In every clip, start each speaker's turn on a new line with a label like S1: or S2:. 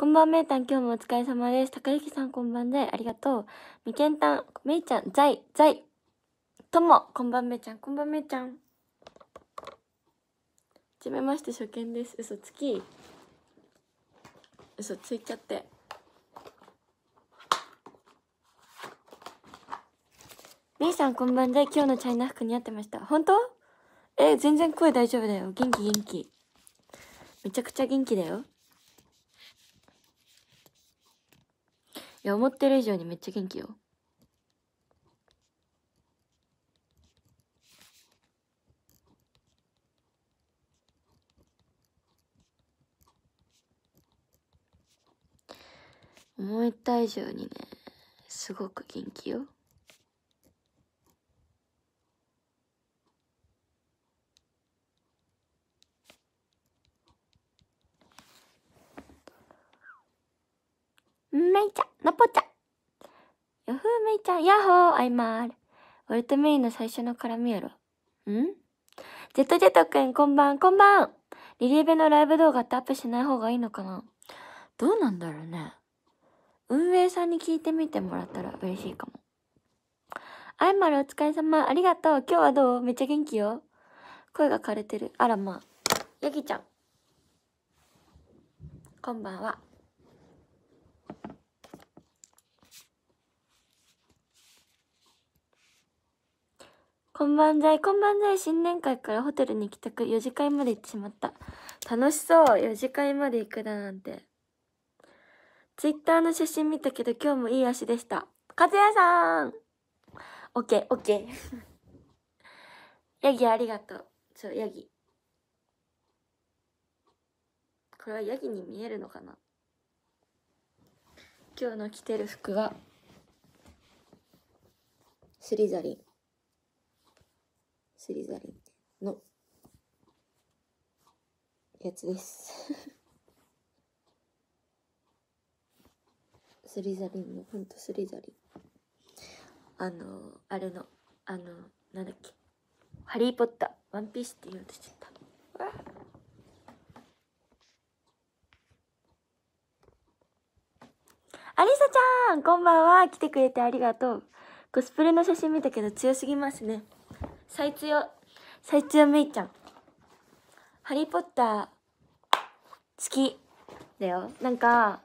S1: こんばんめいたん、今日もお疲れ様です。たかゆきさん、こんばんで、ありがとう。みけんたん、めいちゃん、ざい、ざい。とも、こんばんめいちゃん、こんばんめいちゃん。はじめまして、初見です。嘘つき。嘘ついちゃって。みーさん、こんばんで、今日のチャイナ服似合ってました。本当え、全然声大丈夫だよ。元気元気。めちゃくちゃ元気だよ。や、思ってる以上にめっちゃ元気よ。思った以上にね、すごく元気よ。めいちゃん、のぽちゃん。ヤフーめいちゃん、ヤッホー、アイマール。俺とメイの最初の絡みやろ。んジェットジェットくん、こんばん、こんばん。リリーベのライブ動画ってアップしない方がいいのかなどうなんだろうね。運営さんに聞いてみてもらったら嬉しいかも。アイマルお疲れ様、ありがとう。今日はどうめっちゃ元気よ。声が枯れてる。あらまあ。ヤギちゃん。こんばんは。こんばんざい、こんばんざい。新年会からホテルに帰宅、4次会まで行ってしまった。楽しそう。4次会まで行くだなんて。ツイッターの写真見たけど、今日もいい足でした。かつやさんオッケー、オッケー。ヤギありがとう。そう、ヤギ。これはヤギに見えるのかな今日の着てる服は、スリザリン。スリザリンのやつですス リザリンのほんとスリザリンあのあれのあのなんだっけ「ハリー・ポッター」「ワンピース」って言うとしちゃったアリサちゃんこんばんは来てくれてありがとうコスプレの写真見たけど強すぎますね最強、最強めいちゃん。ハリーポッター、好き。だよ。なんか、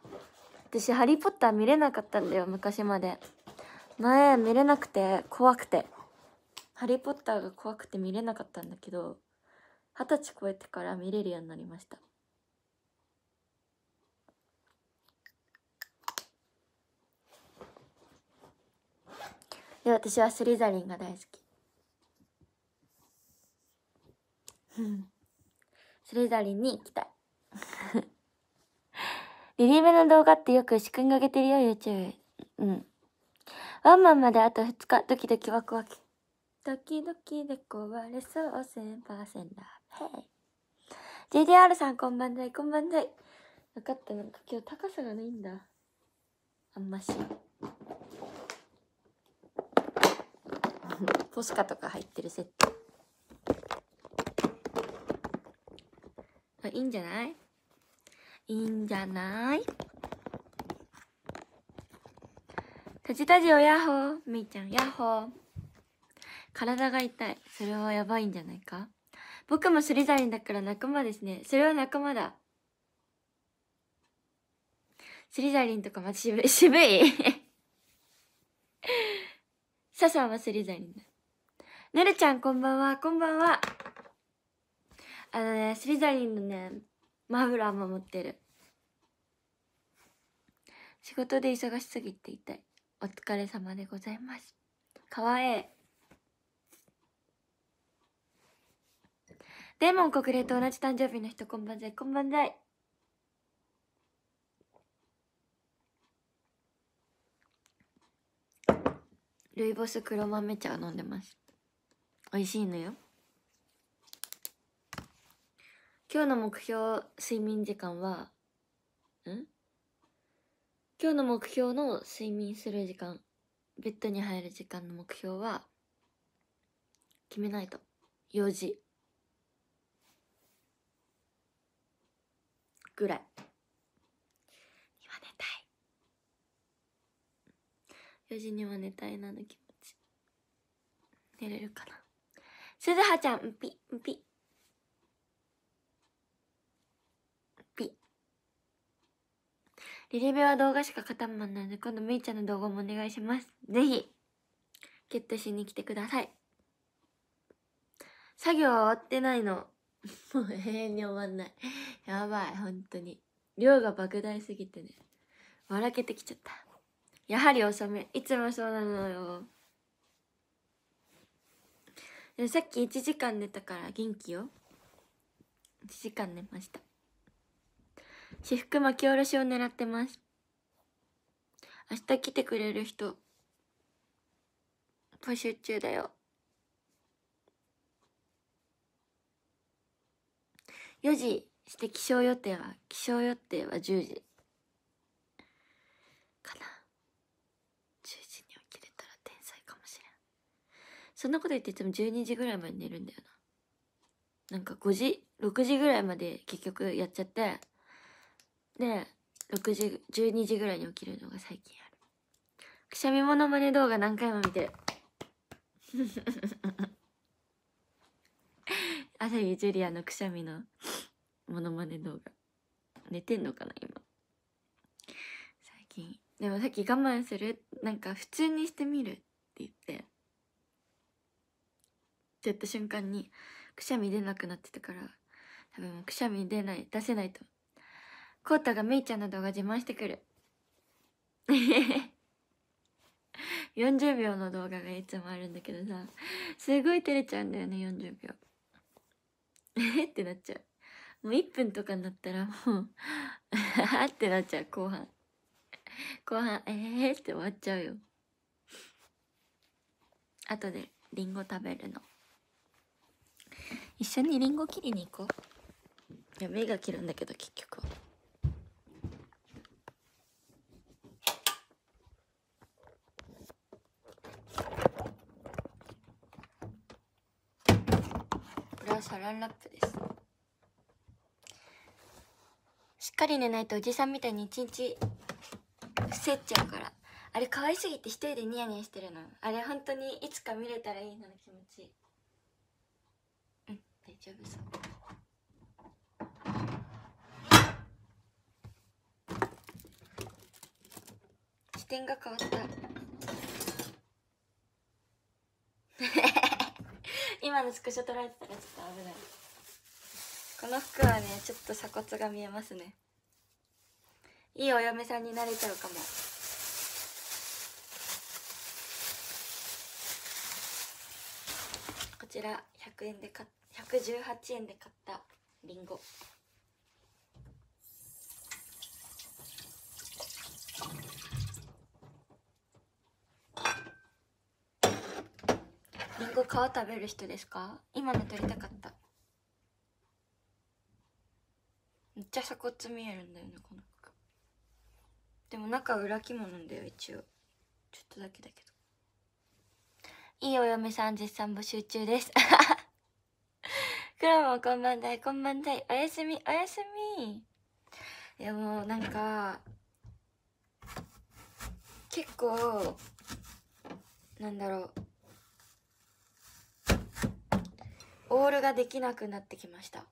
S1: 私、ハリーポッター見れなかったんだよ、昔まで。前、見れなくて、怖くて。ハリーポッターが怖くて見れなかったんだけど、二十歳超えてから見れるようになりました。で、私はスリザリンが大好き。スレザリンに行きたい。リリーベの動画ってよく仕組み上げてるよ、YouTube。うん。ワンマンまであと2日、ドキドキワクワク。ドキドキで壊れそう、千パーセンダへい。JDR さん、こんばんざい、こんばんざい。よかった、なんか今日高さがないんだ。あんまし。ポスカとか入ってるセット。まあ、いいんじゃないいいんじゃないタジタジオヤッホーみーちゃんヤッホー体が痛い。それはやばいんじゃないか僕もスリザリンだから仲間ですね。それは仲間だ。スリザリンとかまた渋い。渋いササ はスリザリンだ。ねるちゃんこんばんは、こんばんは。あのねスリザリンのねマフラーも持ってる仕事で忙しすぎて痛いお疲れ様でございますかわえいデーモン国連と同じ誕生日の人こんばんざいこんばんざいルイボス黒豆茶を飲んでます美味しいのよ今日の目標睡眠時間はん今日の目標の睡眠する時間ベッドに入る時間の目標は決めないと4時ぐらい今寝たい4時には寝たいなの気持ち寝れるかな鈴葉ちゃんピッピッリリベは動画しか勝たんまんなんで、今度めいちゃんの動画もお願いします。ぜひ、ゲットしに来てください。作業は終わってないの。もう永遠に終わんない。やばい、本当に。量が莫大すぎてね。笑けてきちゃった。やはり遅め。いつもそうなのよ。さっき1時間寝たから元気よ。1時間寝ました。私服巻き下ろしを狙ってます明日来てくれる人募集中だよ4時して起床予定は起床予定は10時かな10時に起きれたら天才かもしれんそんなこと言っていつも12時ぐらいまで寝るんだよななんか5時6時ぐらいまで結局やっちゃってで6時12時ぐらいに起きるのが最近あるくしゃみものまね動画何回も見てる 朝日ジュリアのくしゃみのものまね動画寝てんのかな今最近でもさっき我慢するなんか普通にしてみるって言ってって言った瞬間にくしゃみ出なくなってたから多分くしゃみ出ない出せないとコータがめいちゃんの動画自慢してくる。40 秒の動画がいつもあるんだけどさ、すごい照れちゃうんだよね、40秒。え ってなっちゃう。もう1分とかになったらもうあ ってなっちゃう、後半。後半、えーって終わっちゃうよ。あとで、りんご食べるの。一緒にりんご切りに行こう。いや、目が切るんだけど、結局は。サランラップですしっかり寝ないとおじさんみたいに一日伏せちゃうからあれ可愛すぎて一人でニヤニヤしてるのあれ本当にいつか見れたらいいなの気持ちうん大丈夫そう視点が変わった今のスクショ取られてたらちょっと危ないこの服はねちょっと鎖骨が見えますねいいお嫁さんになれちゃうかもこちら100円で買っ118円で買ったりんご後皮食べる人ですか今の撮りたかっためっちゃ鎖骨見えるんだよねこの子でも中裏肝なんだよ一応ちょっとだけだけどいいお嫁さん絶賛募集中です クロもこんばんだいこんばんだいおやすみおやすみいやもうなんか結構なんだろうオールができなくなってきました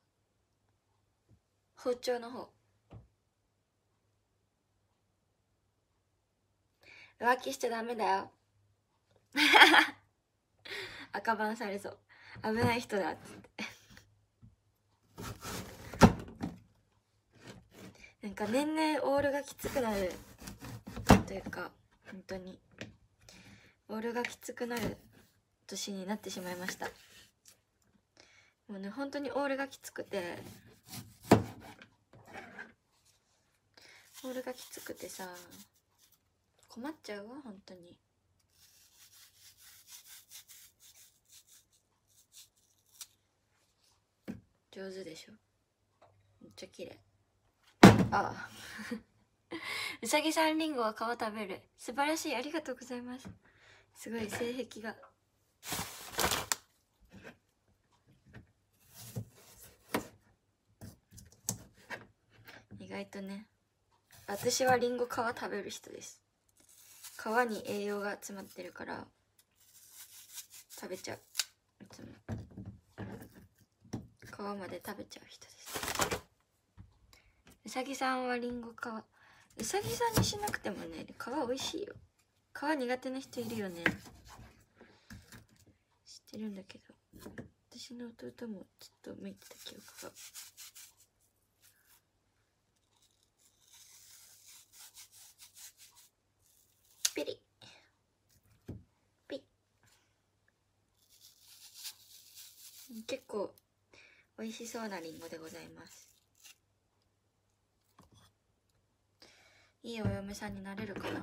S1: 包丁の方浮気しちゃダメだよ 赤番されそう危ない人だっってなんか年々オールがきつくなるというか本当にオールがきつくなる年になってしまいましたもうね本当にオールがきつくてオールがきつくてさ困っちゃうわ本当に。上手でしょめっちゃ綺麗ああ うさぎさんりんごは皮食べる素晴らしいありがとうございますすごい性癖が外とね私はりんご皮食べる人です皮に栄養が詰まってるから食べちゃういつも皮まで食べちゃう人ですうさぎさんはりんご皮うさぎさんにしなくてもね皮美味しいよ皮苦手な人いるよね知ってるんだけど私の弟もちょっと向いてた記憶がペリペリ結構美味しそうなりんごでございますいいお嫁さんになれるかな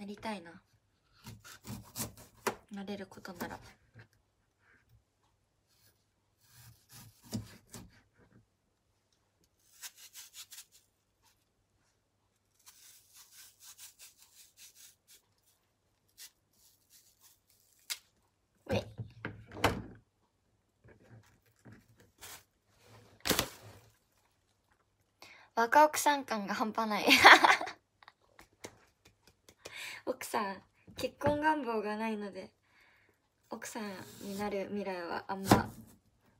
S1: なりたいななれることなら。若奥さん感が半端ない 奥さん結婚願望がないので奥さんになる未来はあんま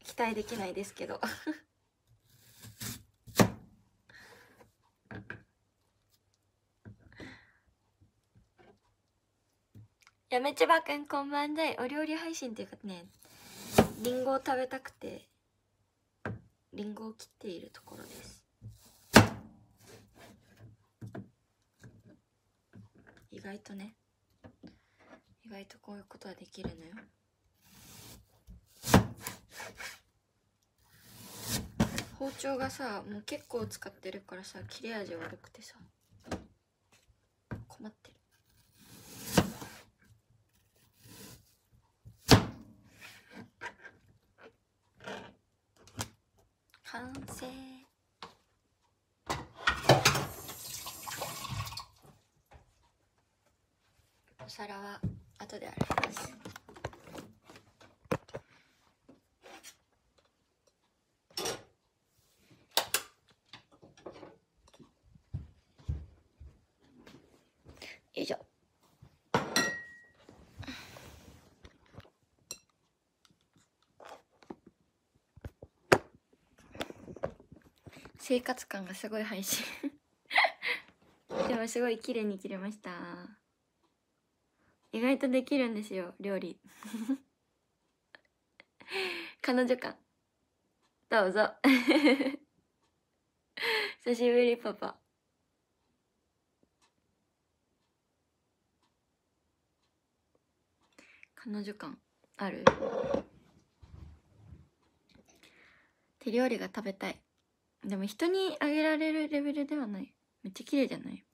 S1: 期待できないですけど やめちばくんこんばんは。お料理配信というかねりんごを食べたくてりんごを切っているところです外とね意外とこういうことはできるのよ包丁がさもう結構使ってるからさ切れ味悪くてさ生活感がすごい配信 でもすごい綺麗に切れました意外とできるんですよ料理 彼女感どうぞ 久しぶりパパ彼女感ある手料理が食べたいでも人にあげられるレベルではないめっちゃ綺麗じゃない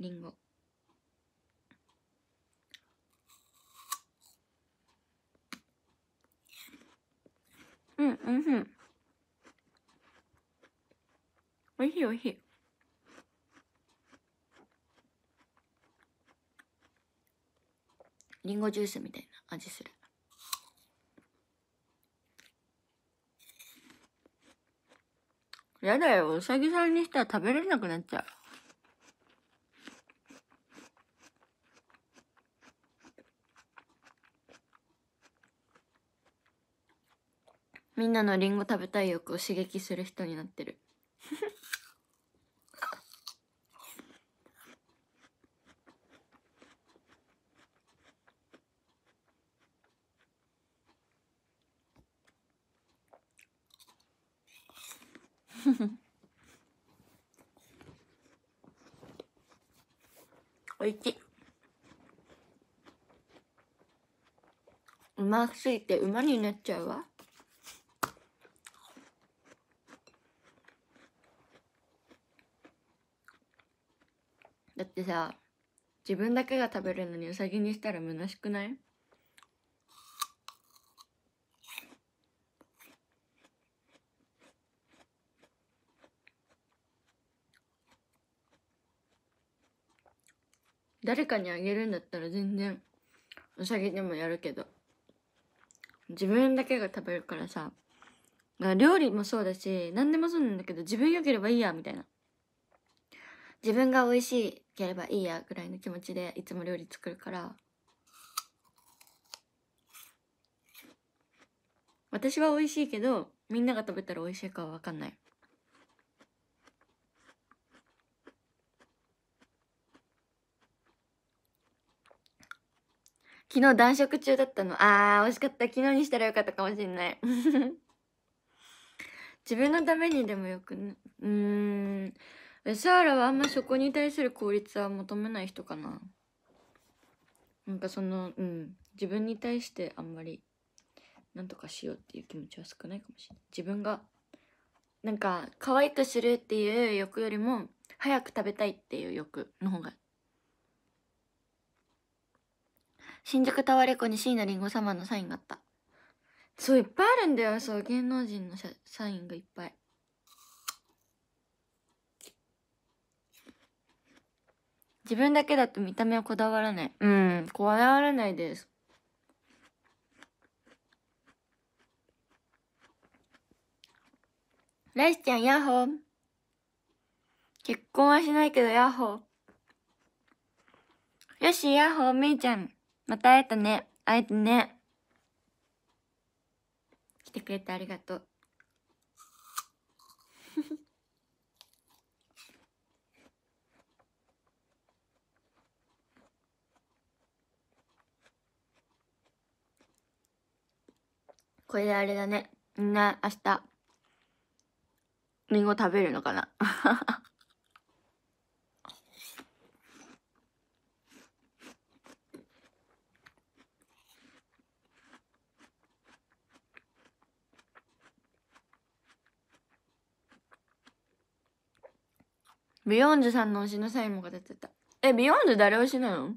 S1: りんごうんおいしいおいしいおいしいりんごジュースみたいな味するやだよ、うさぎさんにしたら食べれなくなっちゃう。みんなのりんご食べたい欲を刺激する人になってる。お いしいうますぎて馬になっちゃうわだってさ自分だけが食べるのにうさぎにしたら虚しくない誰かにあげるんだったら全然うさぎでもやるけど自分だけが食べるからさ料理もそうだし何でもそうなんだけど自分よければいいやみたいな自分が美味しければいいやぐらいの気持ちでいつも料理作るから私は美味しいけどみんなが食べたら美味しいかは分かんない昨日断食中だったの。あー、味しかった。昨日にしたらよかったかもしんない。自分のためにでもよくね。うーん。シャーラはあんまそこに対する効率は求めない人かな。なんかその、うん。自分に対してあんまり、なんとかしようっていう気持ちは少ないかもしれない。自分が、なんか、可愛くするっていう欲よりも、早く食べたいっていう欲の方が新宿タワレコに椎名林檎様のサインがあったそういっぱいあるんだよそう芸能人のサインがいっぱい自分だけだと見た目はこだわらないうんこだわらないですライスちゃんヤッホー結婚はしないけどヤッホーよしヤッホーみーちゃんまた会えたね。会えてね。来てくれてありがとう。これであれだね。みんな明日、りんご食べるのかなビヨンズさんの推しのサインもが出てた。え、ビヨンズ誰推しなの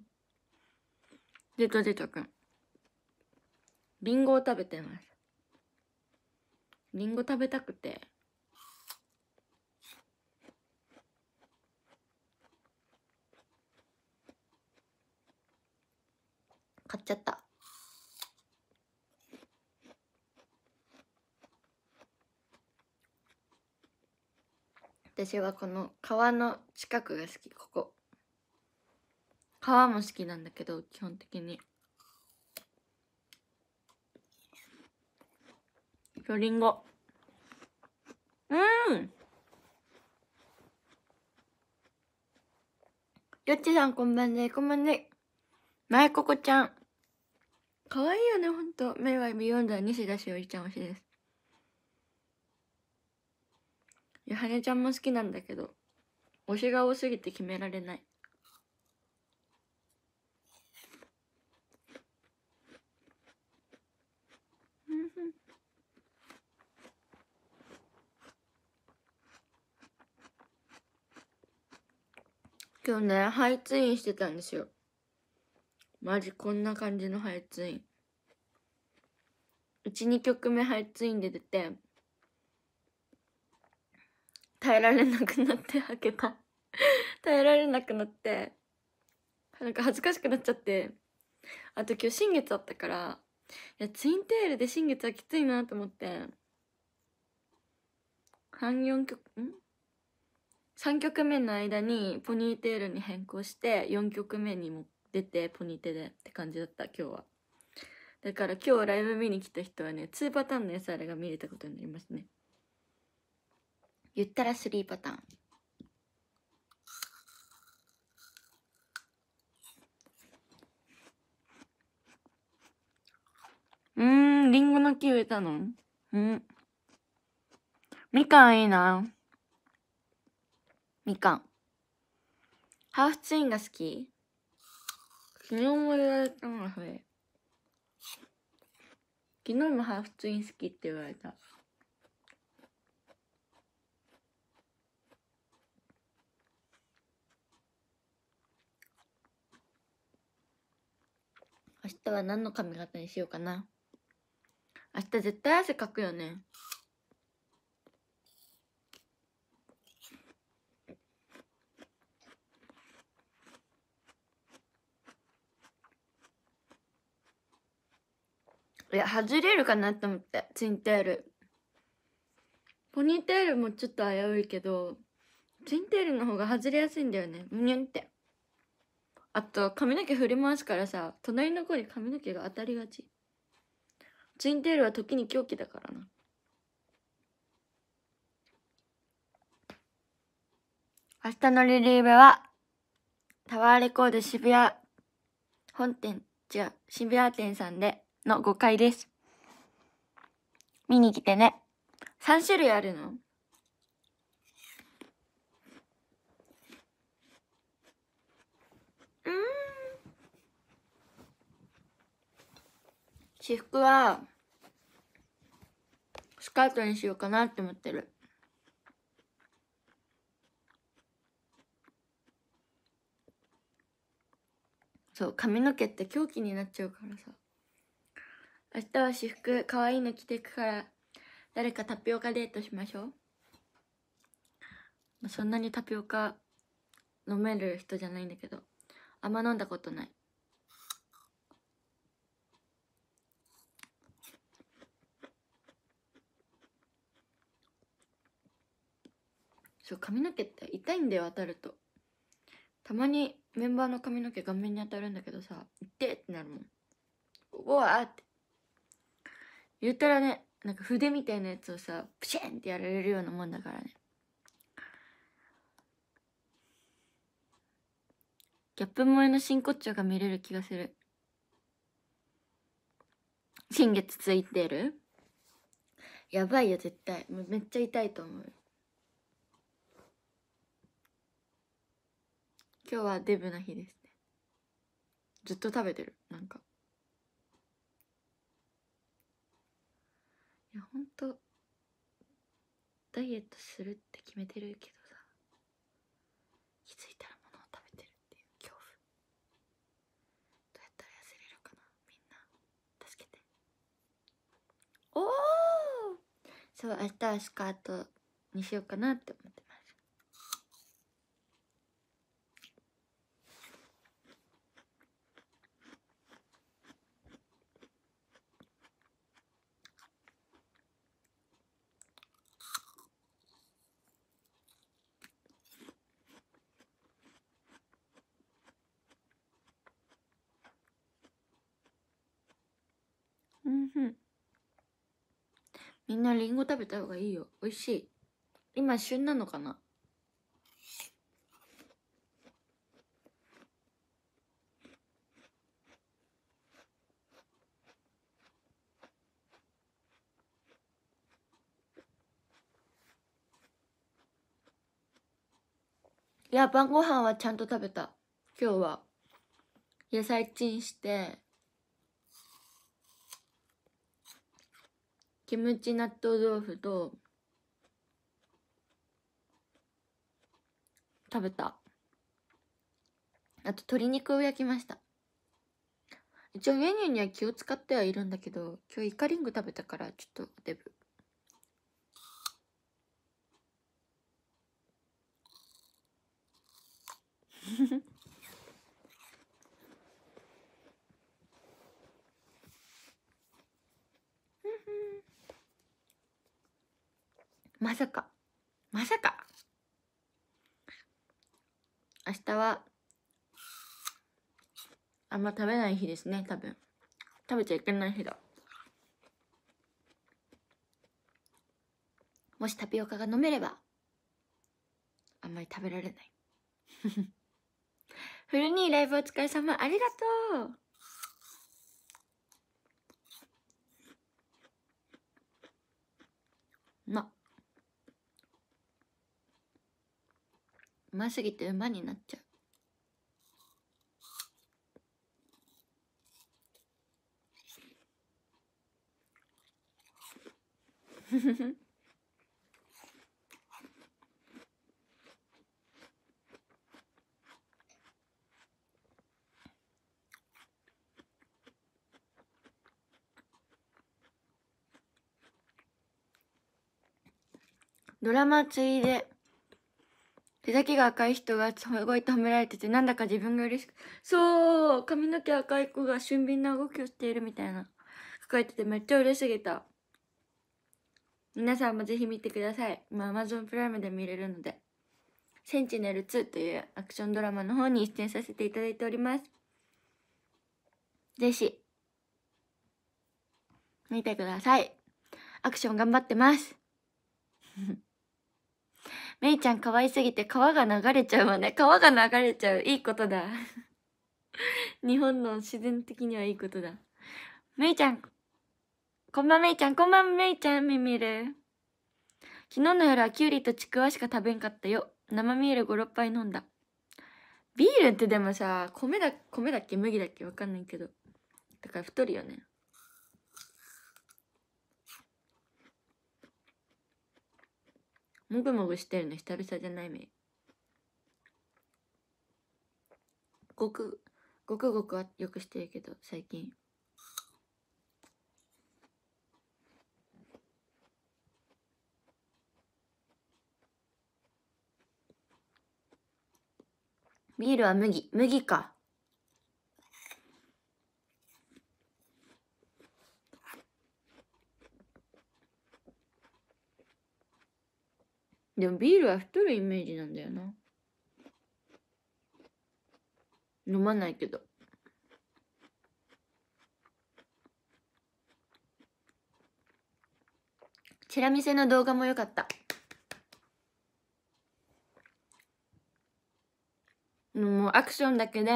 S1: デトデトくん。リンゴを食べてます。リンゴ食べたくて。買っちゃった。私はこの川の近くが好きここ川も好きなんだけど基本的に今りんごうんよっちさんこんばんねこんばんねまえここちゃんかわいいよねほんと目はビヨンドは西田しおりちゃん推しですはねちゃんも好きなんだけど推しが多すぎて決められない 今日ね、ハイツインしてたんですよ。マジこんな感じのハイイン。う1、2曲目ハツインで出て、耐えられなくなって開けた 耐えられなくなってなんか恥ずかしくなっちゃってあと今日新月あったからいやツインテールで新月はきついなと思って34曲ん3曲目の間にポニーテールに変更して4曲目にも出てポニーテでって感じだった今日はだから今日ライブ見に来た人はね2パターンの SR が見れたことになりますね言ったら3パターンうーん、りんごの木植えたのうん。みかんいいな。みかん。ハーフツインが好き昨日も言われたのそれ。昨日もハーフツイン好きって言われた。日は何の髪型にしようかな。明日絶対汗かくよね。いや、外れるかなと思って、ツインテール。ポニーテールもちょっと危ういけど、ツインテールの方が外れやすいんだよね。むにゅんって。あと髪の毛振り回すからさ隣の子に髪の毛が当たりがちツインテールは時に狂気だからな明日のリリーベはタワーレコード渋谷本店違う渋谷店さんでの5階です見に来てね3種類あるの私服は、スカートにしようかなって思ってる。そう髪の毛って狂気になっちゃうからさ明日は私服可愛いの着てくから誰かタピオカデートしましょうそんなにタピオカ飲める人じゃないんだけどあんま飲んだことないそう髪の毛って痛いんだよ当たるとたまにメンバーの髪の毛顔面に当たるんだけどさ「痛って!」ってなるもん「うわ!」って言ったらねなんか筆みたいなやつをさプシェンってやられるようなもんだからねギャップ萌えの真骨頂が見れる気がする新月ついてるやばいよ絶対めっちゃ痛いと思う今日はデブな日ですねずっと食べてるなんかいやほんとダイエットするって決めてるけどさ気づいたらものを食べてるっていう恐怖どうやったら痩せれるかなみんな助けておおそう明日はスカートにしようかなって思ってなりんご食べた方がいいよ。美味しい。今旬なのかないや、晩ご飯はちゃんと食べた。今日は。野菜チンして、キムチ納豆豆腐と食べたあと鶏肉を焼きました一応メニューには気を使ってはいるんだけど今日イカリング食べたからちょっとデブフフフまさか、まさか。明日は、あんま食べない日ですね、多分。食べちゃいけない日だ。もしタピオカが飲めれば、あんまり食べられない。フルニーライブお疲れ様、ありがとううますぎて馬になっちゃうドラマついで手先が赤い人が動いて褒められてて、なんだか自分が嬉しく。そう髪の毛赤い子が俊敏な動きをしているみたいな。書れててめっちゃ嬉しすぎた。皆さんもぜひ見てください。今 Amazon プライムで見れるので。センチネル2というアクションドラマの方に出演させていただいております。ぜひ、見てください。アクション頑張ってます。めいちゃん可愛すぎて川が流れちゃうわね。川が流れちゃう。いいことだ。日本の自然的にはいいことだ。めいちゃん、こんばんめいちゃん、こんばんめいちゃん、みみる。昨日の夜はきゅうりとちくわしか食べんかったよ。生ビール5、6杯飲んだ。ビールってでもさ、米だ、米だっけ麦だっけわかんないけど。だから太るよね。もぐもぐしてるの久々じゃないめごくごくごくはよくしてるけど最近ビールは麦麦かでもビールは太るイメージなんだよな。飲まないけど。チラ見せの動画も良かった。もうアクションだけで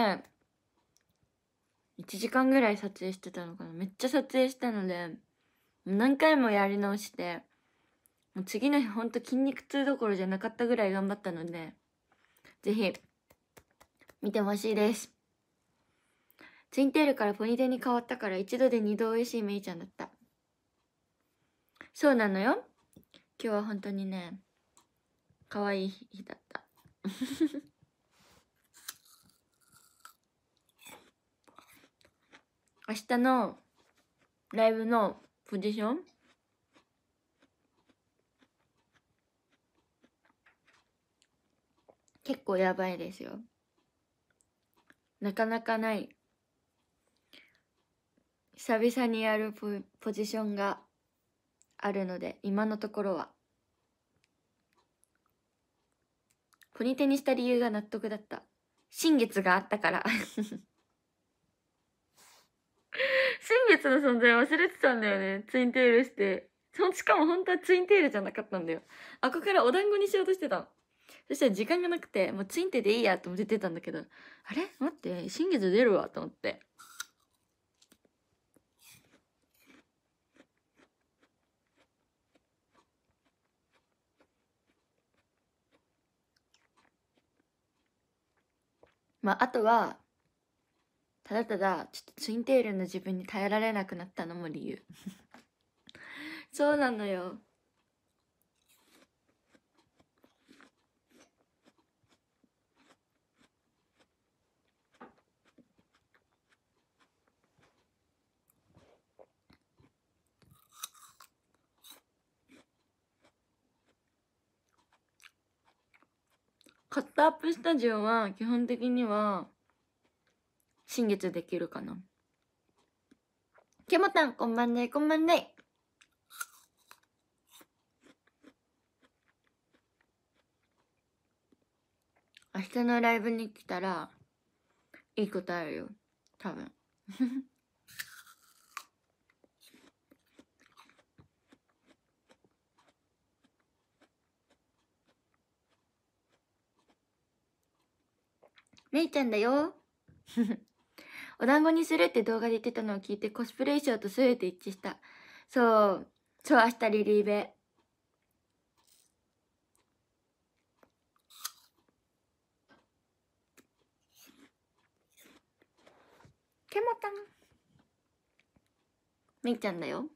S1: 1時間ぐらい撮影してたのかなめっちゃ撮影したので何回もやり直してもう次の日ほんと筋肉痛どころじゃなかったぐらい頑張ったので、ぜひ、見てほしいです。ツインテールからポニテに変わったから一度で二度美味しいメイちゃんだった。そうなのよ。今日は本当にね、可愛い日だった。明日のライブのポジション結構やばいですよなかなかない久々にやるポジションがあるので今のところはポニテにした理由が納得だった新月があったから 新月の存在忘れてたんだよねツインテールしてしかも本当はツインテールじゃなかったんだよあこからお団子にしようとしてたのそしたら時間がなくて、もうツインテでいいやと思って出たんだけど、あれ待って、新月出るわと思って。まあ、あとは、ただただ、ちょっとツインテールの自分に耐えられなくなったのも理由。そうなのよ。カットアップスタジオは基本的には新月できるかなケモタンこんばんないこんばんない明日のライブに来たらいいことあるよ多分めいちゃんだよ。お団子にするって動画で言ってたのを聞いてコスプレ衣装と全て一致した。そう。そう、明日リリーベ。ケモタン。めいちゃんだよ。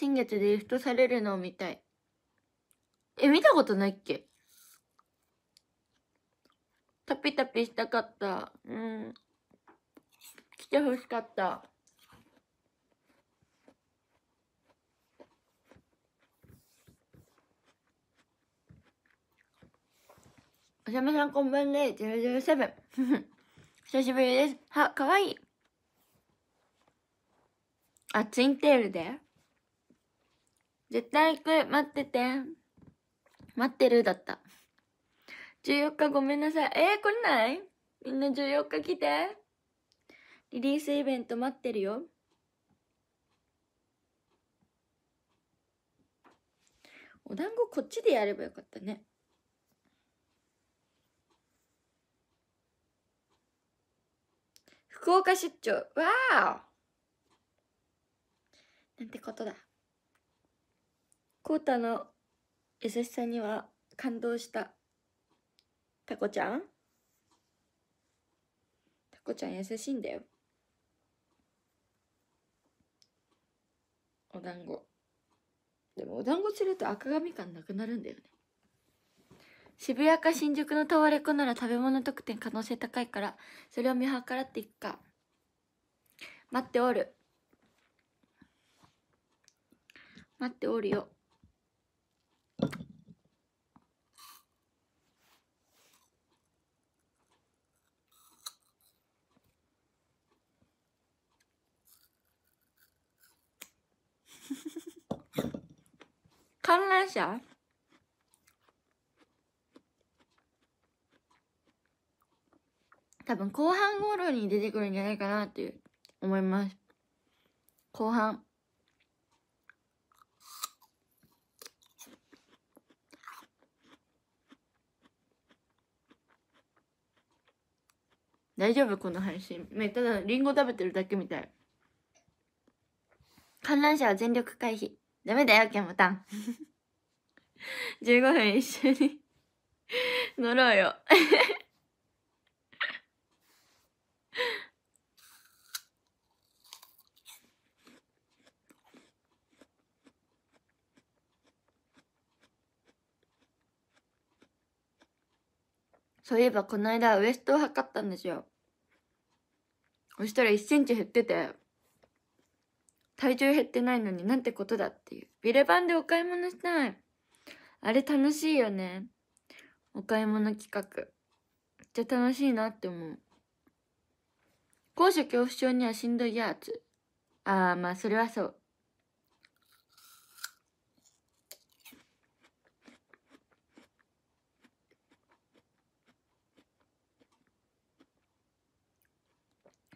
S1: 新月でリフトされるのを見たい。え、見たことないっけタピタピしたかった。うん。来てほしかった。おゃめさんこんばんね、007。久しぶりです。は、かわいい。あ、ツインテールで絶対行く待ってて待ってるだった14日ごめんなさいえー、来ないみんな14日来てリリースイベント待ってるよお団子こっちでやればよかったね福岡出張わーなんてことだコータの優しさには感動したタコちゃんタコちゃん優しいんだよお団子でもお団子すると赤髪感なくなるんだよね渋谷か新宿のタワレコなら食べ物特典可能性高いからそれを見計らっていくか待っておる待っておるよ観覧車多分後半頃に出てくるんじゃないかなっていう思います後半大丈夫この配信。めただ、リンゴ食べてるだけみたい。観覧車は全力回避。ダメだよ、ケンボタン。15 分一緒に 乗ろうよそういえばこの間ウエストを測ったんですよ。そしたら1センチ減ってて、体重減ってないのになんてことだっていう。ビレバンでお買い物したい。あれ楽しいよね。お買い物企画。めっちゃ楽しいなって思う。高所恐怖症にはしんどいやつ。ああ、まあそれはそう。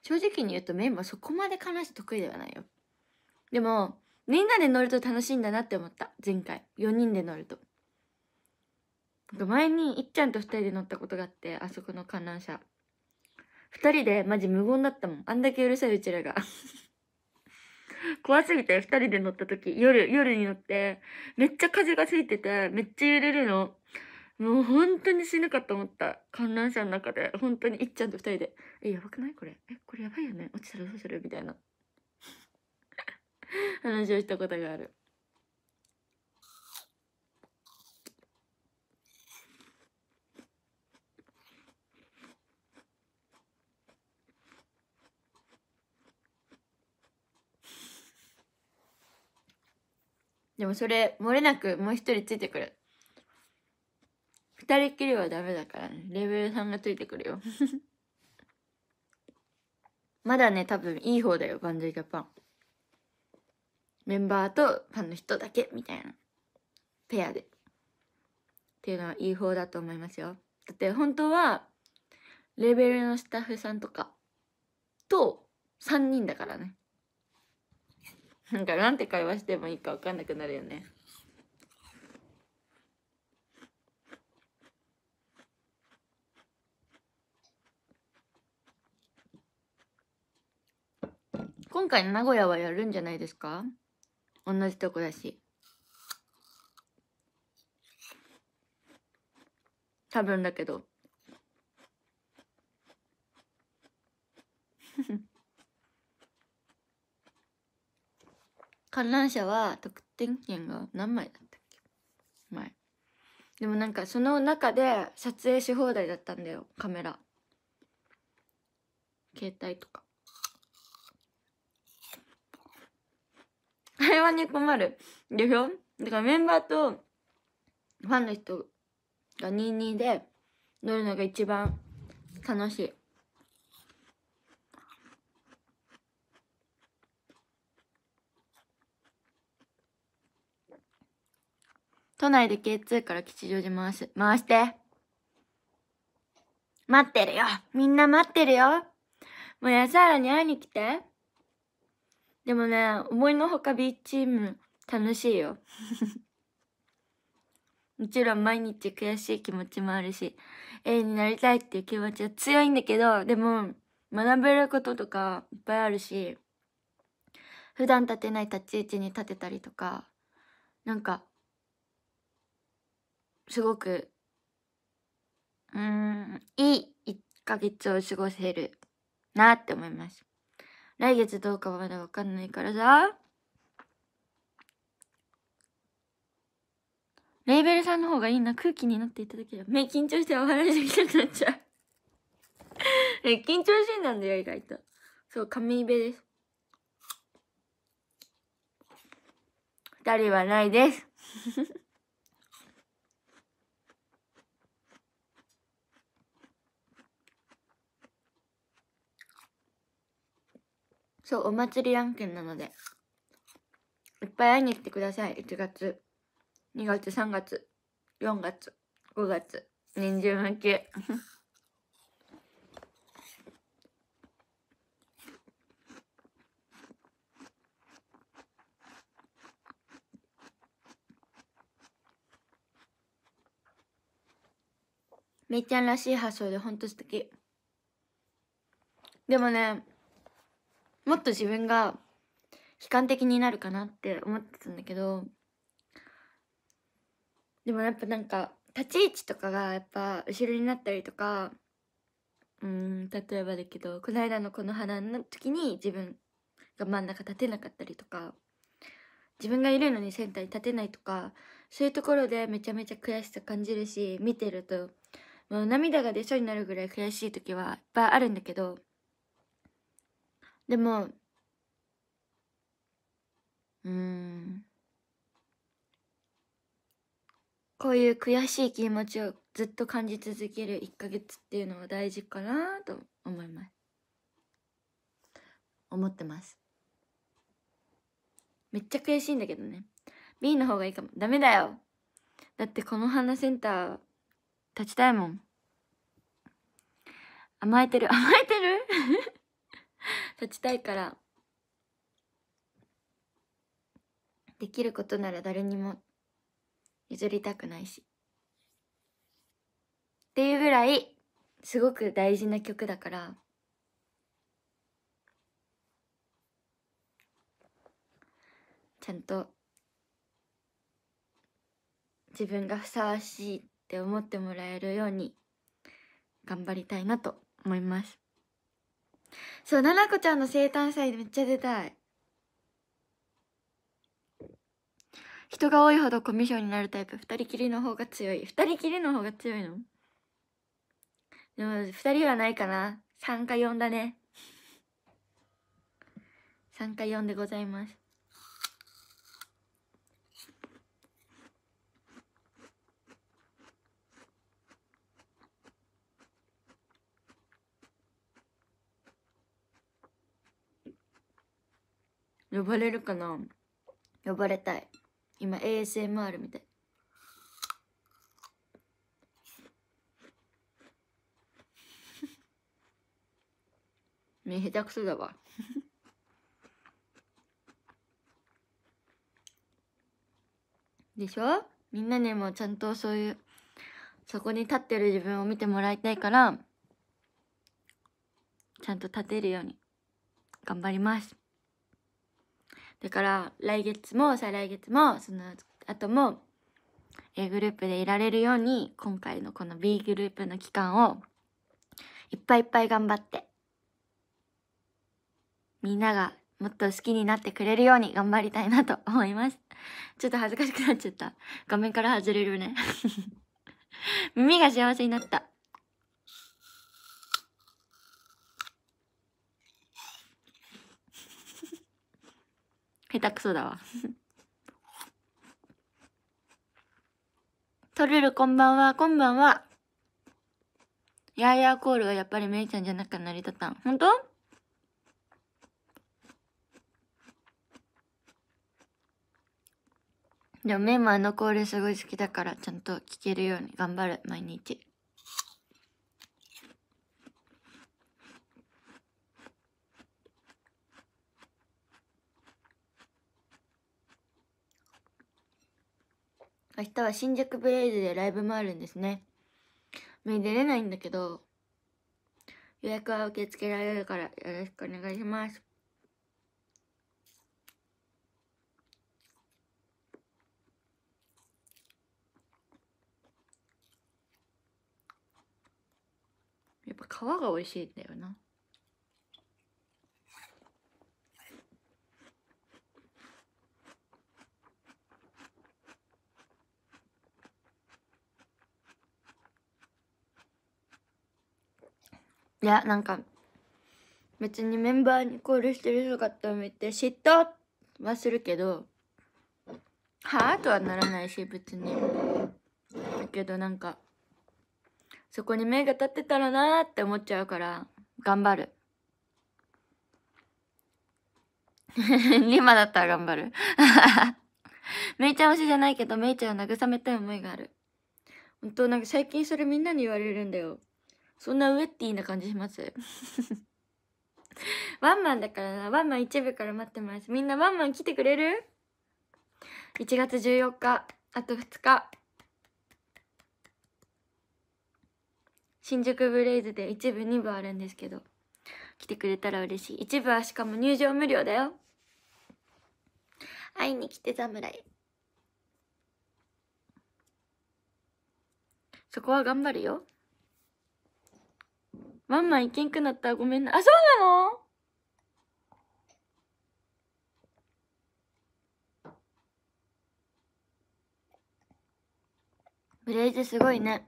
S1: 正直に言うとメンバーそこまで悲し得意ではないよ。でも、みんなで乗ると楽しいんだなって思った。前回。4人で乗ると。前にいっちゃんと2人で乗ったことがあって、あそこの観覧車。2人でマジ無言だったもん。あんだけうるさいうちらが。怖すぎて2人で乗った時、夜、夜に乗って、めっちゃ風がついてて、めっちゃ揺れるの。もう本当に死ぬかと思った観覧車の中で本当にいっちゃんと2人で「えやばくないこれえこれやばいよね落ちたらどうする?」みたいな 話をしたことがある。でもそれ漏れなくもう一人ついてくる二人きりはダメだからね。レベル3がついてくるよ。まだね、多分いい方だよ、バンドリージャパン。メンバーとファンの人だけ、みたいな。ペアで。っていうのはいい方だと思いますよ。だって本当は、レベルのスタッフさんとか、と3人だからね。なんかなんて会話してもいいか分かんなくなるよね。今回名古屋はやるんじゃないですか同じとこだし。多分だけど。観覧車は特典券が何枚だったっけ前でもなんかその中で撮影し放題だったんだよカメラ携帯とか会話に困るでしょだからメンバーとファンの人が22で乗るのが一番楽しい。都内で K2 から吉祥寺回し、回して。待ってるよみんな待ってるよもう安原に会いに来て。でもね、思いのほか B チーム楽しいよ。もちろん毎日悔しい気持ちもあるし、A になりたいっていう気持ちは強いんだけど、でも、学べることとかいっぱいあるし、普段立てない立ち位置に立てたりとか、なんか、すごく、うん、いい1ヶ月を過ごせるなって思います。来月どうかはまだわかんないからさ。レーベルさんの方がいいな空気になっていただければ目緊張してお話できなくなっちゃう 緊張しんなんだよ意外とそう神ベです2人はないですそう、お祭り案件なので。いっぱい会いに来てください。1月、2月、3月、4月、5月。人参巻き。めいちゃんらしい発想でほんと素敵。でもね、もっと自分が悲観的になるかなって思ってたんだけどでもやっぱなんか立ち位置とかがやっぱ後ろになったりとかうん例えばだけどこの間のこの花の時に自分が真ん中立てなかったりとか自分がいるのにセンターに立てないとかそういうところでめちゃめちゃ悔しさ感じるし見てるともう涙が出そうになるぐらい悔しい時はいっぱいあるんだけどでもうんこういう悔しい気持ちをずっと感じ続ける1ヶ月っていうのは大事かなと思います思ってますめっちゃ悔しいんだけどね B の方がいいかもダメだよだってこの花センター立ちたいもん甘えてる甘えてる 立ちたいからできることなら誰にも譲りたくないしっていうぐらいすごく大事な曲だからちゃんと自分がふさわしいって思ってもらえるように頑張りたいなと思います。そうななこちゃんの生誕祭めっちゃ出たい人が多いほどコミュ障になるタイプ2人きりの方が強い2人きりの方が強いのでも2人はないかな3か4だね3か4でございます呼ばれるかな呼ばれたい今 ASMR みたい 目下手くそだわ でしょみんなにもちゃんとそういうそこに立ってる自分を見てもらいたいからちゃんと立てるように頑張りますだから来月も再来月もその後も A グループでいられるように今回のこの B グループの期間をいっぱいいっぱい頑張ってみんながもっと好きになってくれるように頑張りたいなと思います。ちょっと恥ずかしくなっちゃった。画面から外れるね 耳が幸せになった。下手くそだわトルルこんばんは、こんばんは。やーやーコールはやっぱりめいちゃんじゃなく成り立たん。ほんとでもメンマのコールすごい好きだからちゃんと聞けるように頑張る毎日。明日は新宿ブレイズでライブもあるんですね。目出れないんだけど、予約は受け付けられるからよろしくお願いします。やっぱ皮が美味しいんだよな。いやなんか別にメンバーにコールしてる姿を見て嫉妬はするけどはあとはならないし別にだけどなんかそこに目が立ってたらなぁって思っちゃうから頑張る 今だったら頑張る めいちゃん推しじゃないけどめいちゃんを慰めたい思いがある本当なんか最近それみんなに言われるんだよそんなウェッティーな感じします ワンマンだからな。ワンマン一部から待ってます。みんなワンマン来てくれる ?1 月14日、あと2日。新宿ブレイズで一部二部あるんですけど、来てくれたら嬉しい。一部はしかも入場無料だよ。会いに来て侍。そこは頑張るよ。ワンマン行けんくなったごめんな。あ、そうなのブレイズすごいね。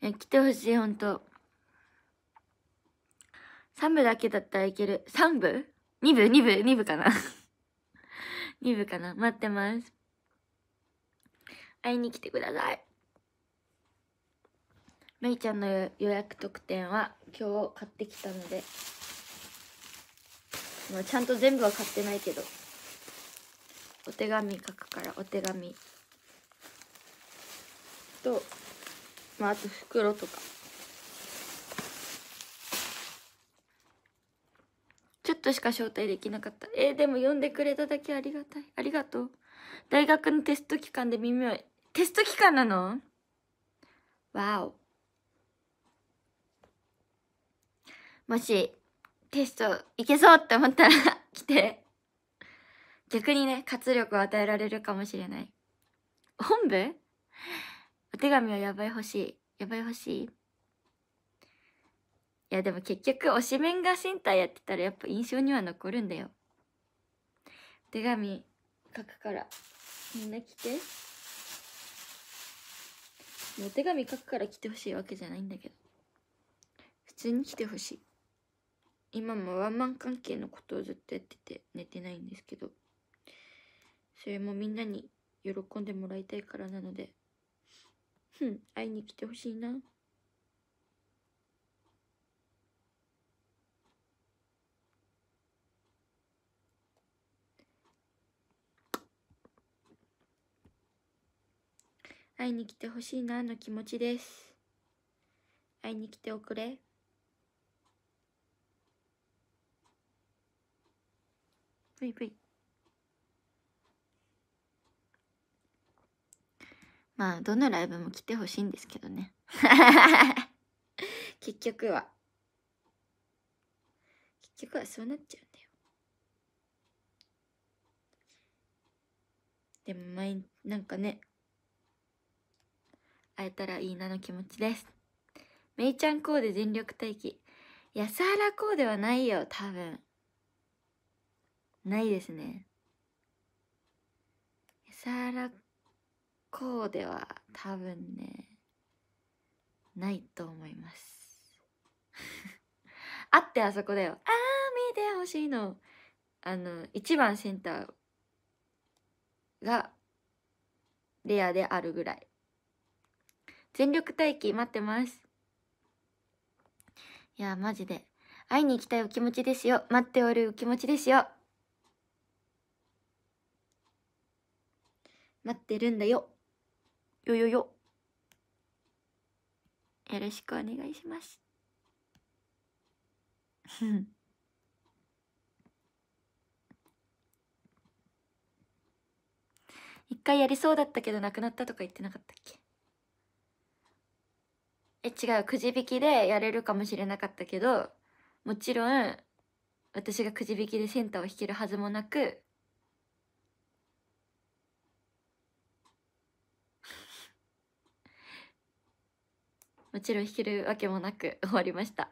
S1: いや、来てほしい、ほんと。3部だけだったらいける。3部 ?2 部 ?2 部 ?2 部かな ?2 部かな待ってます。会いに来てください。めいちゃんの予約特典は今日買ってきたので、ちゃんと全部は買ってないけどお手紙書くからお手紙と、まあ、あと袋とかちょっとしか招待できなかったえー、でも読んでくれただけありがたいありがとう大学のテスト期間で耳をテスト期間なのわおもし、テストいけそうって思ったら 来て、逆にね、活力を与えられるかもしれない。本部お手紙はやばい欲しい。やばい欲しい。いや、でも結局、推しメンがセンターやってたらやっぱ印象には残るんだよ。お手紙書くから、みんな来て。お手紙書くから来てほしいわけじゃないんだけど。普通に来てほしい。今もワンマン関係のことをずっとやってて寝てないんですけどそれもみんなに喜んでもらいたいからなのでふん会いに来てほしいな会いに来てほしいなの気持ちです会いに来ておくれブイブイまあどのライブも来てほしいんですけどね 結局は結局はそうなっちゃうんだよでも毎なんかね会えたらいいなの気持ちですめいちゃんこうで全力待機安原こうではないよ多分ないですねエサーラコーデは多分ねないと思います あってあそこだよあー見てほしいのあの1番センターがレアであるぐらい全力待機待ってますいやマジで会いに行きたいお気持ちですよ待っておるお気持ちですよ待ってるんだよ。よよよ。よろしくお願いします。一回やりそうだったけどなくなったとか言ってなかったっけえ違うくじ引きでやれるかもしれなかったけどもちろん私がくじ引きでセンターを引けるはずもなくもちろん弾けるわけもなく 終わりました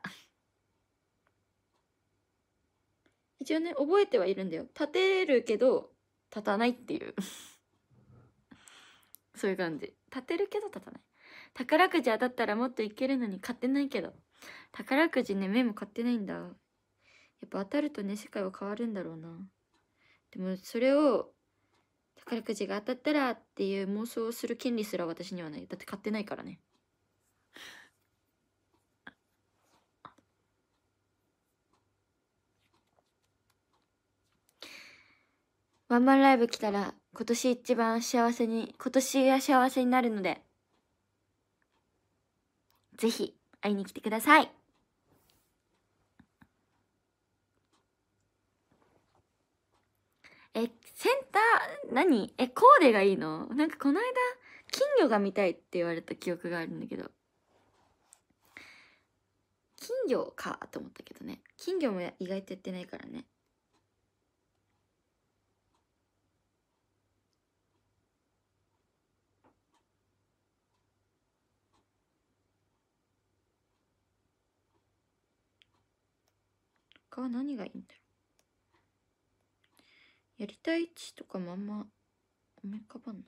S1: 一応ね覚えてはいるんだよ 立てるけど立たないっていうそういう感じ立てるけど立たない宝くじ当たったらもっといけるのに買ってないけど宝くじね目も買ってないんだやっぱ当たるとね世界は変わるんだろうなでもそれを宝くじが当たったらっていう妄想をする権利すら私にはないだって買ってないからねワンマンライブ来たら今年一番幸せに、今年が幸せになるので、ぜひ会いに来てください。え、センター、何え、コーデがいいのなんかこの間、金魚が見たいって言われた記憶があるんだけど。金魚かと思ったけどね。金魚も意外とやってないからね。か何がいいんだろうやりたい位置とかもあんま思い浮かばんな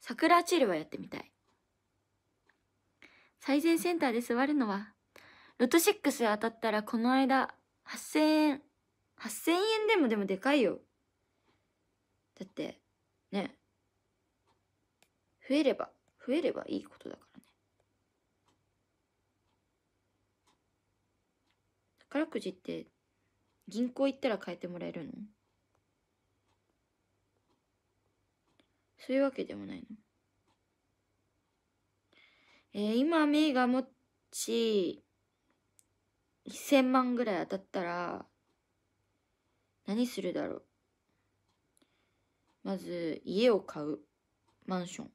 S1: 桜チルはやってみたい最前センターで座るのはロト6当たったらこの間8000円8000円でもでもでかいよだってね増えれば増えればいいことだから宝くじって銀行行ったら変えてもらえるのそういうわけでもないの。えー、今、メイがもち1000万ぐらい当たったら、何するだろう。まず、家を買う。マンション。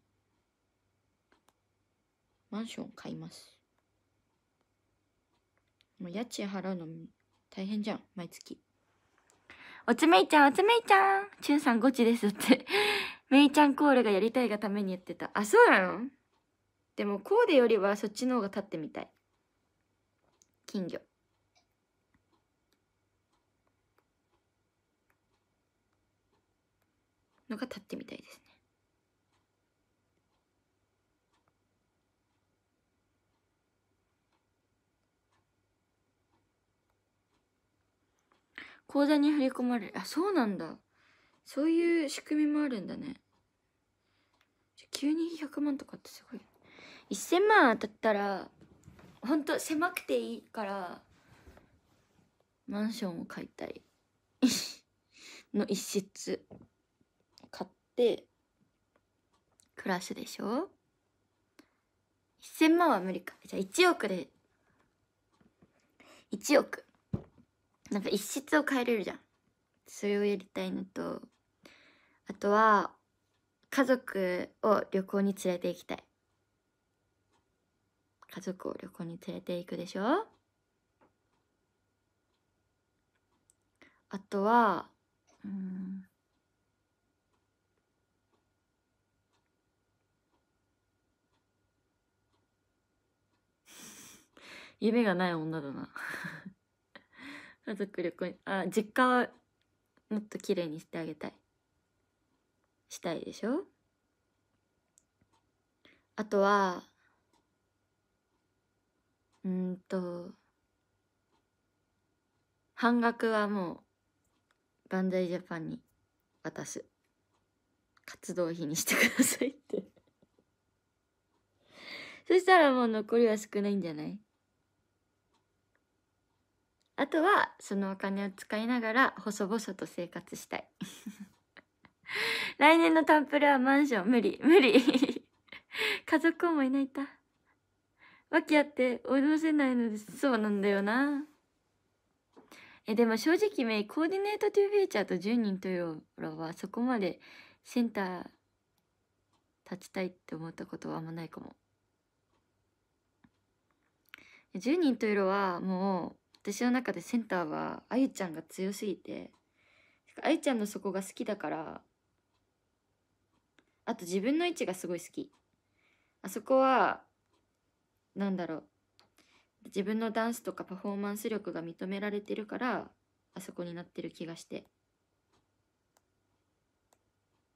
S1: マンション買います。もう家賃払うの大変じゃん、毎月。おつめいちゃん、おつめいちゃん。ちゅんさんゴチですって めいちゃんコールがやりたいがために言ってた。あ、そうなのでもコーデよりはそっちの方が立ってみたい。金魚。のが立ってみたいですね。口座に振り込まれる。あ、そうなんだ。そういう仕組みもあるんだね。急に100万とかってすごい。1000万当たったら、ほんと狭くていいから、マンションを買いたい。の一室。買って、暮らすでしょ ?1000 万は無理か。じゃあ1億で。1億。なんか一室を変えれるじゃんそれをやりたいのとあとは家族を旅行に連れて行きたい家族を旅行に連れて行くでしょあとはうん 夢がない女だな家族旅行にあ実家はもっと綺麗にしてあげたいしたいでしょあとはうんと半額はもうバンダイジャパンに渡す活動費にしてくださいってそしたらもう残りは少ないんじゃないあとはそのお金を使いながら細々と生活したい 来年のタンプルはマンション無理無理 家族もいないた訳あって追い出せないのですそうなんだよなえでも正直めコーディネートトゥうフィーチャーと10人というらはそこまでセンター立ちたいって思ったことはあんまないかも10人というのはもう私の中でセンターはあゆちゃんが強すぎてあゆちゃんの底が好きだからあと自分の位置がすごい好きあそこは何だろう自分のダンスとかパフォーマンス力が認められてるからあそこになってる気がして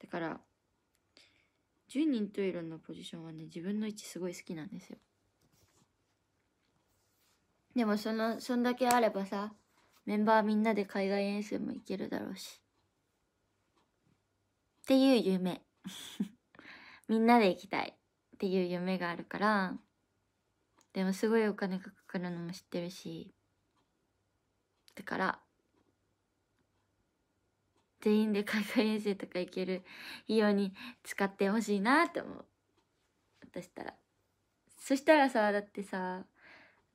S1: だから10人いろんのポジションはね自分の位置すごい好きなんですよでもそのそんだけあればさメンバーみんなで海外遠征も行けるだろうしっていう夢 みんなで行きたいっていう夢があるからでもすごいお金がかかるのも知ってるしだから全員で海外遠征とか行ける費 用に使ってほしいなって思う私たらそしたらさだってさ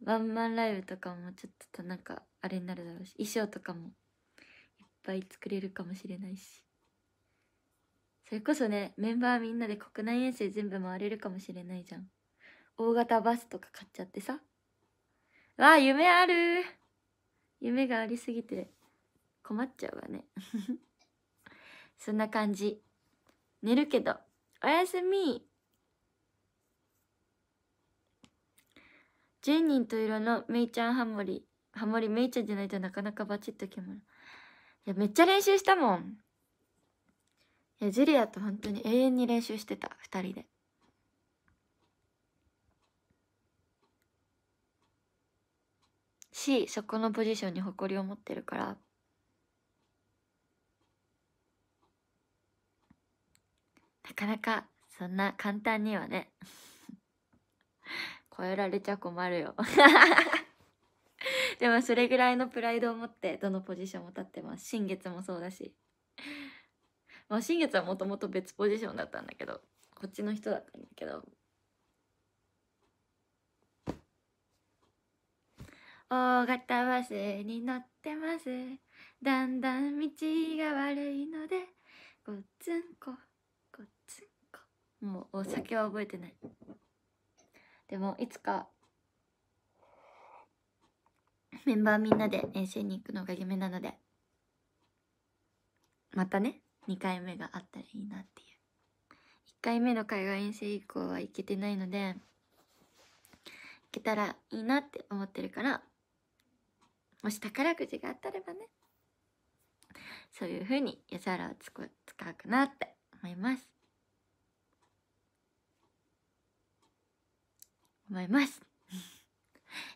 S1: ワンマンライブとかもちょっとなんかあれになるだろうし衣装とかもいっぱい作れるかもしれないしそれこそねメンバーみんなで国内遠征全部回れるかもしれないじゃん大型バスとか買っちゃってさわあ夢ある夢がありすぎて困っちゃうわね そんな感じ寝るけどおやすみ10人と色のめいちゃんハモリ。ハモリめいちゃんじゃないとなかなかバチッと決まる。いや、めっちゃ練習したもん。いや、ジュリアと本当に永遠に練習してた、二人で。し、そこのポジションに誇りを持ってるから。なかなか、そんな簡単にはね。超えられちゃ困るよ でもそれぐらいのプライドを持ってどのポジションも立ってます新月もそうだしまあ新月はもともと別ポジションだったんだけどこっちの人だったんだけど大型バスに乗ってますだんだん道が悪いのでごっつんこごっつんこもうお酒は覚えてないでもいつかメンバーみんなで遠征に行くのが夢なのでまたね2回目があったらいいなっていう1回目の海外遠征以降は行けてないので行けたらいいなって思ってるからもし宝くじがあったればねそういうふうに安原を使うかなって思います思います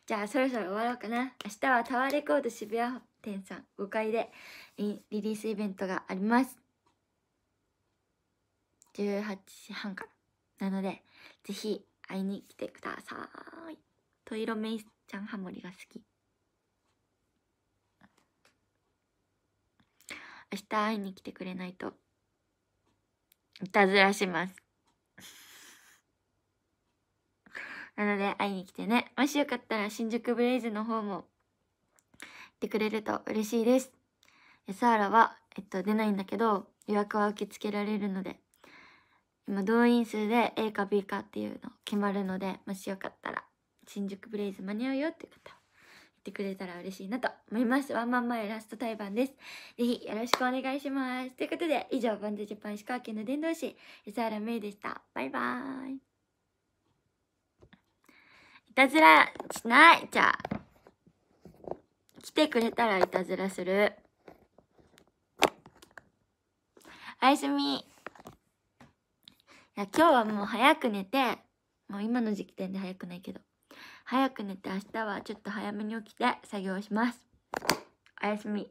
S1: じゃあそろそろ終わろうかな明日はタワーレコード渋谷店さん5階でリリースイベントがあります18時半からなのでぜひ会いに来てくださいトイロメイちゃんハモリが好き明日会いに来てくれないといたずらしますなので会いに来てね。もしよかったら新宿ブレイズの方も来てくれると嬉しいです。サーラは、えっと、出ないんだけど、予約は受け付けられるので、今動員数で A か B かっていうの決まるので、もしよかったら新宿ブレイズ間に合うよっていう方、言ってくれたら嬉しいなと思います。ワンマン前ラスト対バンです。ぜひよろしくお願いします。ということで、以上、バンズジャパン石川県の伝道師、エサーラメイでした。バイバーイ。いたずらしない。じゃあ。来てくれたらいたずらする。おやすみ。いや、今日はもう早く寝て、もう今の時点で早くないけど、早く寝て明日はちょっと早めに起きて作業します。おやすみ。